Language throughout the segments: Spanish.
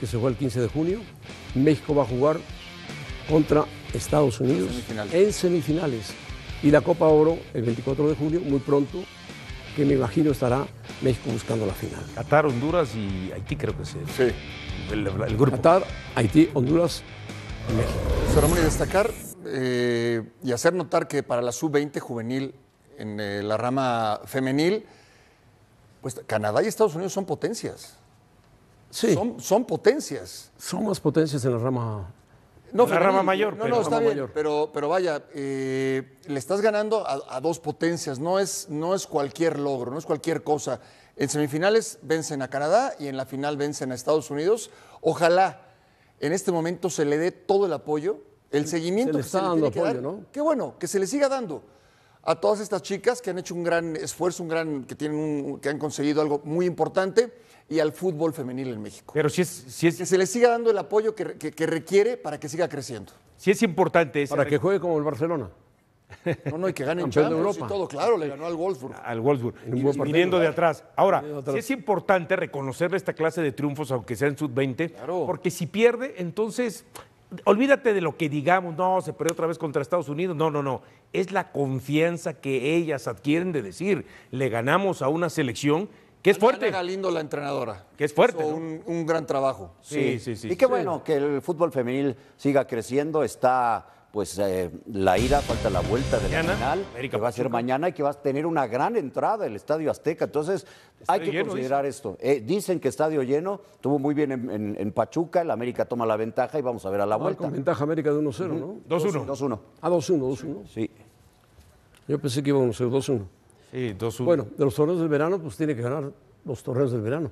que se juega el 15 de junio. México va a jugar contra Estados Unidos en semifinales. Y la Copa Oro el 24 de junio, muy pronto, que me imagino estará México buscando la final. Qatar, Honduras y Haití creo que es el, sí. grupo. Qatar, Haití, Honduras y México. muy destacar eh, y hacer notar que para la sub-20 juvenil en eh, la rama femenil, pues Canadá y Estados Unidos son potencias. Son Son, son potencias. Somos potencias en la rama no, la rama mayor. No, pero, no, está Pero, vaya, eh, le estás ganando a, dos potencias. No es, no es cualquier logro, no es cualquier cosa. En semifinales vencen a Canadá y en la final vencen a Estados Unidos. Ojalá en este momento se le dé todo el apoyo, el seguimiento está que Qué bueno, que se le siga dando a todas estas chicas que han hecho un gran esfuerzo, un gran, que, tienen que han conseguido algo muy importante y al fútbol femenil en México. Pero si es, Que se le siga dando el apoyo que, requiere para que siga creciendo. si es importante. Para que juegue como el Barcelona. No, no, y que ganen Champions de y todo, claro, le ganó al Wolfsburg. Al Wolfsburg, viniendo de atrás. Ahora, sí es importante reconocerle esta clase de triunfos, aunque sea en sub-20, porque si pierde, entonces olvídate de lo que digamos, no, se perdió otra vez contra Estados Unidos, no, no, no, es la confianza que ellas adquieren de decir, le ganamos a una selección que es fuerte. Era lindo la entrenadora. Que es fuerte. un, gran trabajo. Sí, sí, sí. y qué bueno que el fútbol femenil siga creciendo, está pues eh, la ira, falta la vuelta de la final, que va a ser mañana y que va a tener una gran entrada el Estadio Azteca. Entonces, hay que considerar esto. Eh, dicen que estadio lleno, estuvo muy bien en, en, Pachuca, el América toma la ventaja y vamos a ver a la ah, vuelta. con ventaja América de 1-0, ¿no? 2-1. 2-1. Ah, 2-1, 2-1. Sí. Yo pensé que iba a ser 2-1. Sí, 2-1. Bueno, de los torneos del verano, pues tiene que ganar los torneos del verano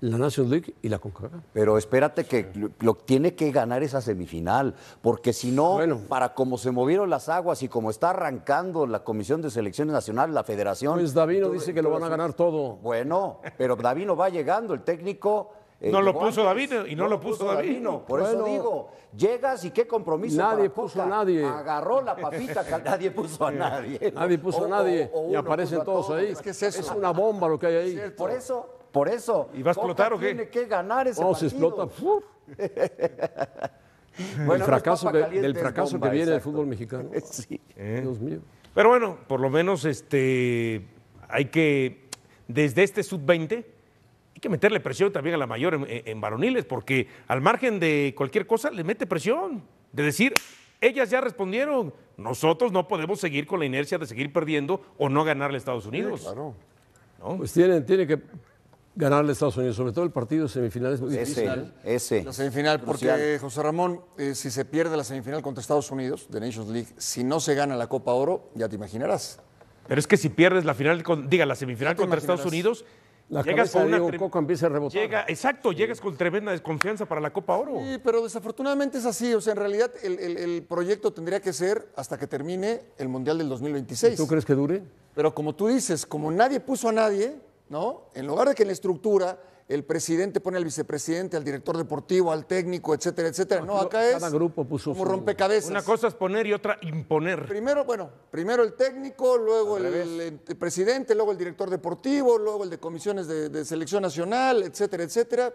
la National League y la CONCACAF. Pero espérate que lo, tiene que ganar esa semifinal, porque si no, para como se movieron las aguas y como está arrancando la Comisión de Selecciones Nacional, la Federación. Pues Davino dice que lo van a ganar todo. Bueno, pero Davino va llegando, el técnico eh, no lo puso David y no, lo puso, David. por eso digo, llegas y qué compromiso. Nadie puso a nadie. Agarró la papita, que nadie puso a nadie. Nadie puso a nadie y aparecen todos, ahí. Es que es, es una bomba lo que hay ahí. Por eso por eso. ¿Y va a explotar Tiene que ganar ese no, oh, se explota. el pues, fracaso del fracaso que viene del fútbol mexicano. sí. ¿Eh? Dios mío. Pero bueno, por lo menos este, hay que, desde este sub-20, hay que meterle presión también a la mayor en, varoniles, porque al margen de cualquier cosa le mete presión. De decir, ellas ya respondieron, nosotros no podemos seguir con la inercia de seguir perdiendo o no ganarle a Estados Unidos. claro. Pues tienen, tienen que ganarle a Estados Unidos, sobre todo el partido de semifinales. ese, ¿eh? ese. La semifinal, porque José Ramón, eh, si se pierde la semifinal contra Estados Unidos de Nations League, si no se gana la Copa Oro, ya te imaginarás. Pero es que si pierdes la final, diga, la semifinal contra Estados Unidos, la llegas con una Coco empieza a rebotar. Llega, exacto, llegas con tremenda desconfianza para la Copa Oro. Sí, pero desafortunadamente es así. O sea, en realidad el, proyecto tendría que ser hasta que termine el Mundial del 2026. ¿Tú crees que dure? Pero como tú dices, como nadie puso a nadie, ¿no? En lugar de que en la estructura el presidente pone al vicepresidente, al director deportivo, al técnico, etcétera, etcétera. No, acá es rompecabezas. Una cosa es poner y otra imponer. Primero, bueno, primero el técnico, luego el, presidente, luego el director deportivo, luego el de comisiones de, selección nacional, etcétera, etcétera.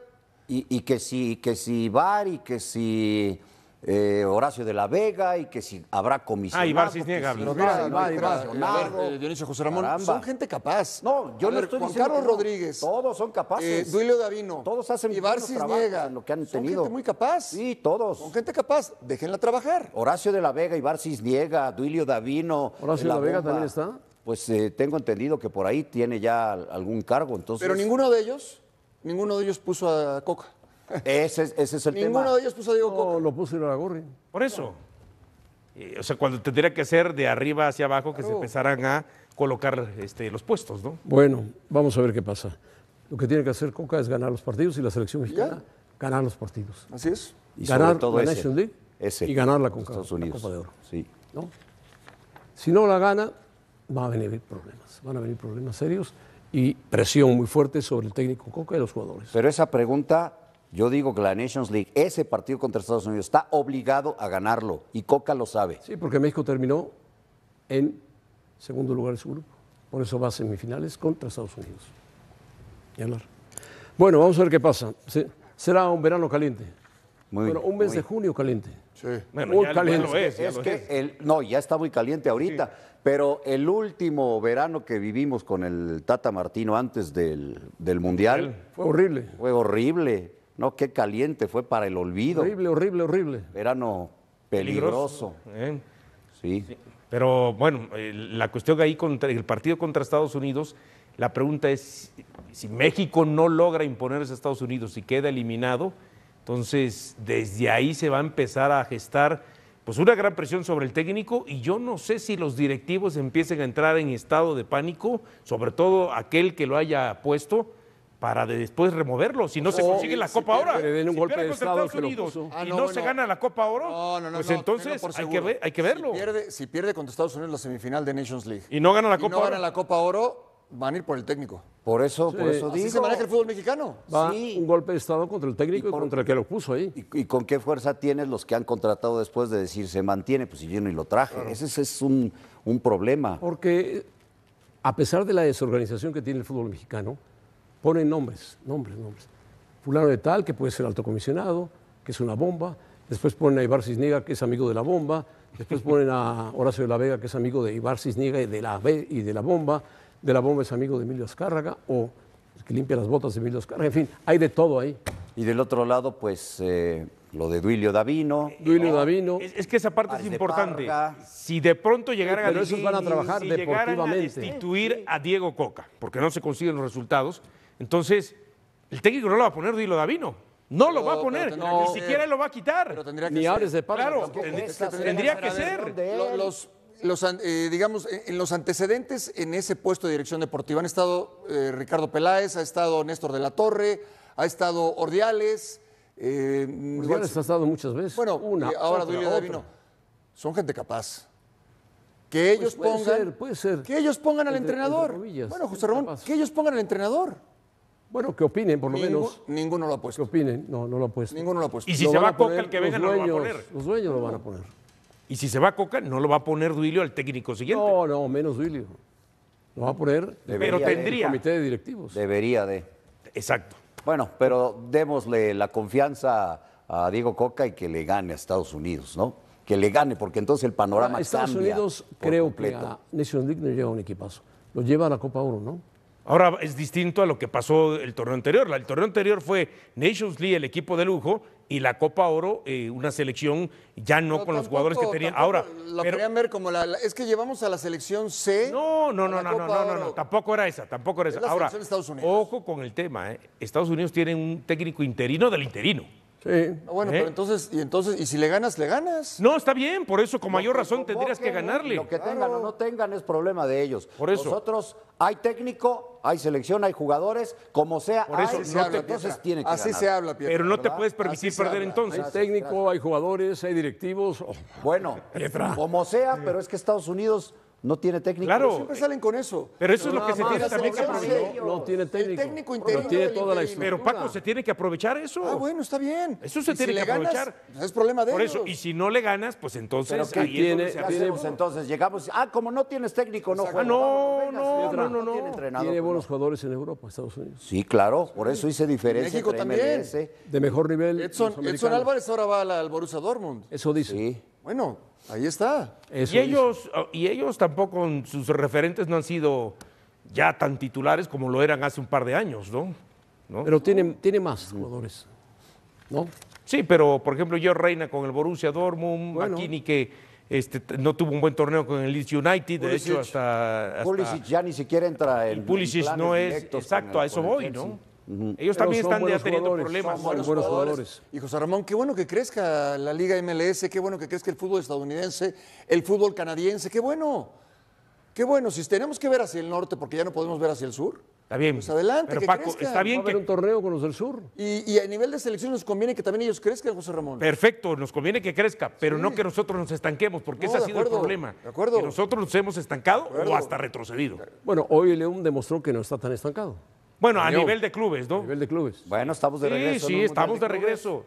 Y, que si, que si VAR y que si eh, Horacio de la Vega y que si habrá comisionado. Ah, Ibar Cisniega. Si Dionisio José Ramón. Son gente capaz. No, yo no estoy Juan diciendo Carlos Rodríguez. Todos son capaces. Eh, Duilio Davino. Todos hacen lo que han son gente muy capaz. Sí, todos. Son gente capaz. Déjenla trabajar. Horacio de la Vega, Ibar Cisniega, Duilio Davino. Horacio de la, la Vega también está. Pues eh, tengo entendido que por ahí tiene ya algún cargo. Entonces... Pero ninguno de ellos, ninguno de ellos puso a Coca. Ese, es, el tema. Ninguno de ellos puso Diego Coca. lo puso Por eso. o sea, cuando tendría que ser de arriba hacia abajo que se empezaran a colocar este, los puestos, ¿no? Bueno, vamos a ver qué pasa. Lo que tiene que hacer Coca es ganar los partidos y la selección mexicana ganar los partidos. Así es. Y ganar todo la y ganar la, Copa de Oro. Sí. Si no la gana, van a venir problemas. Van a venir problemas serios y presión muy fuerte sobre el técnico Coca y los jugadores. Pero esa pregunta yo digo que la Nations League, ese partido contra Estados Unidos, está obligado a ganarlo y Coca lo sabe. Sí, porque México terminó en segundo lugar de su grupo. Por eso va a semifinales contra Estados Unidos. Y hablar. Bueno, vamos a ver qué pasa. Será un verano caliente. bueno, un mes de junio caliente. Sí. muy caliente. es, no, ya está muy caliente ahorita, pero el último verano que vivimos con el Tata Martino antes del, del Mundial. Fue horrible. Fue horrible no, qué caliente, fue para el olvido. Horrible, horrible, horrible. Verano peligroso. ¿eh? Sí. Pero bueno, eh, la cuestión ahí contra el partido contra Estados Unidos, la pregunta es si México no logra imponerse a Estados Unidos y queda eliminado, entonces desde ahí se va a empezar a gestar pues una gran presión sobre el técnico y yo no sé si los directivos empiecen a entrar en estado de pánico, sobre todo aquel que lo haya puesto, para después removerlo, si no se oh. consigue la Copa ahora. Si golpe pierde contra Estados Unidos ah, y no, se gana la Copa Oro, pues entonces hay que, hay que verlo. Si pierde, si pierde contra Estados Unidos la semifinal de Nations League y no gana la Copa, y no gana la Copa Oro, van a ir por el técnico. Por eso, por eso digo. Así se maneja el fútbol mexicano. Va sí. un golpe de estado contra el técnico y, contra el que lo puso ahí. Y, con qué fuerza tienes los que han contratado después de decir se mantiene? Pues si yo y lo traje. Ese, es un problema. Porque a pesar de la desorganización que tiene el fútbol mexicano, ponen nombres, nombres, nombres. Fulano de tal, que puede ser alto comisionado, que es una bomba. Después ponen a Ibar Cisniga, que es amigo de la bomba. Después ponen a Horacio de la Vega, que es amigo de Ibar Cisniga y de la, y de la bomba. De la bomba es amigo de Emilio Azcárraga o el que limpia las botas de Emilio Azcárraga. En fin, hay de todo ahí. Y del otro lado, pues... Eh, lo de Duilio Davino. Eh, Duilio Davino. Es, que esa parte es importante. Si de pronto llegaran pero a, esos van a trabajar si deportivamente. a destituir a Diego Coca, porque no se consiguen los resultados, entonces, el técnico no lo va a poner Dilo Davino. No lo va a poner, ni siquiera lo va a quitar. tendría que ni hables de Claro, este tendría, que, ser. Los, los, eh, digamos, en los antecedentes en ese puesto de dirección deportiva han estado eh, Ricardo Peláez, ha estado Néstor de la Torre, ha estado Ordiales. Eh, Ordiales ha estado muchas veces. Bueno, una, ahora Duilio Davino. Son gente capaz. Que pues ellos puede pongan. Ser, puede ser. Que ellos pongan al entrenador. bueno, José Ramón, que ellos pongan al entrenador. Bueno, que opinen, por lo menos. Ninguno lo ha puesto. Que opinen. No, no lo ha puesto. Ninguno lo ha puesto. Y si se va Coca, el que venga no lo va a poner. Los dueños lo van a poner. Y si se va Coca, no lo va a poner Duilio al técnico siguiente. No, no, menos Duilio. Lo va a poner Debería el comité de directivos. Debería de. Exacto. Bueno, pero démosle la confianza a Diego Coca y que le gane a Estados Unidos, ¿no? Que le gane, porque entonces el panorama cambia. Estados Unidos creo que a League no lleva un equipazo. Lo lleva a la Copa Oro, ¿no? Ahora es distinto a lo que pasó el torneo anterior. El torneo anterior fue Nations League, el equipo de lujo, y la Copa Oro, eh, una selección ya no, con los jugadores que tenían. Ahora. Lo podrían ver como la, Es que llevamos a la selección C. No, no, no, no, no, no, no, Tampoco era esa, tampoco era esa. Ahora, ojo con el tema. Eh. Estados Unidos tiene un técnico interino del interino. Sí. Ah, bueno, pero eh. entonces, y entonces, y si le ganas, le ganas. No, está bien, por eso con mayor razón tendrías que ganarle. Lo que tengan o no tengan es problema de ellos. Por eso. Nosotros hay técnico, hay selección, hay jugadores, como sea, eso, entonces tiene Así se habla, Pero no te puedes permitir perder entonces. hay técnico, hay jugadores, hay directivos. Bueno, como sea, pero es que Estados Unidos no tiene técnico. Claro. Siempre salen con eso. Pero eso es lo que se tiene también que aprovechar. No tiene técnico. El No tiene toda la Pero Paco, se tiene que aprovechar eso. Ah, bueno, está bien. Eso se tiene que aprovechar. Pues, es problema de Por eso. Y si no le ganas, pues entonces. Pero ahí tiene, es entonces? Llegamos. Ah, como no tienes técnico, no ah, juegas. no, no, no, no, no. Tiene, entrenador, tiene pues buenos jugadores en Europa, Estados Unidos. Sí, claro. Por eso hice diferencia. México también. De mejor nivel. Edson, Edson Álvarez ahora va al Borussia Dortmund. Eso dice. Sí. Bueno, ahí está. y, ellos, oh, y ellos tampoco, sus referentes no han sido ya tan titulares como lo eran hace un par de años, ¿no? Pero tiene, tiene más jugadores, ¿no? Sí, pero por ejemplo yo Reina con el Borussia Dortmund, bueno. que... Este, no tuvo un buen torneo con el Leeds United, de hecho hasta, Pulisic ya ni siquiera entra en el Pulisic no es exacto, a eso voy, ¿no? Ellos también están teniendo problemas. buenos, jugadores. Y José Ramón, qué bueno que crezca la Liga MLS, qué bueno que crezca el fútbol estadounidense, el fútbol canadiense, qué bueno. Qué bueno, si tenemos que ver hacia el norte porque ya no podemos ver hacia el sur. Está bien. Pues adelante, Paco, está bien que un torneo con los del sur. Y, a nivel de selección nos conviene que también ellos crezcan, José Ramón. Perfecto, nos conviene que crezca, pero no que nosotros nos estanquemos, porque ese ha sido el problema. De acuerdo. Que nosotros nos hemos estancado o hasta retrocedido. Bueno, hoy León demostró que no está tan estancado. Bueno, a nivel de clubes, ¿no? A nivel de clubes. Bueno, estamos de regreso. Sí, sí, estamos de, regreso.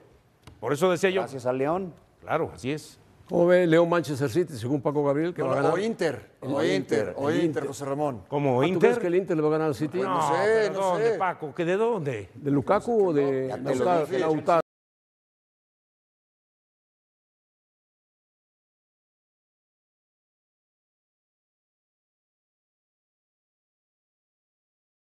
Por eso decía yo. Gracias al León. Claro, así es. ¿Cómo ve León Manchester City, según Paco Gabriel, que O Inter, o Inter, o Inter, José Ramón. ¿Cómo, ah, Inter? ¿Tú crees que el Inter le va a ganar al City? No, sé, no ¿dónde, ¿De Paco? ¿Qué ¿De dónde? ¿De Lukaku o de, de Lautaro?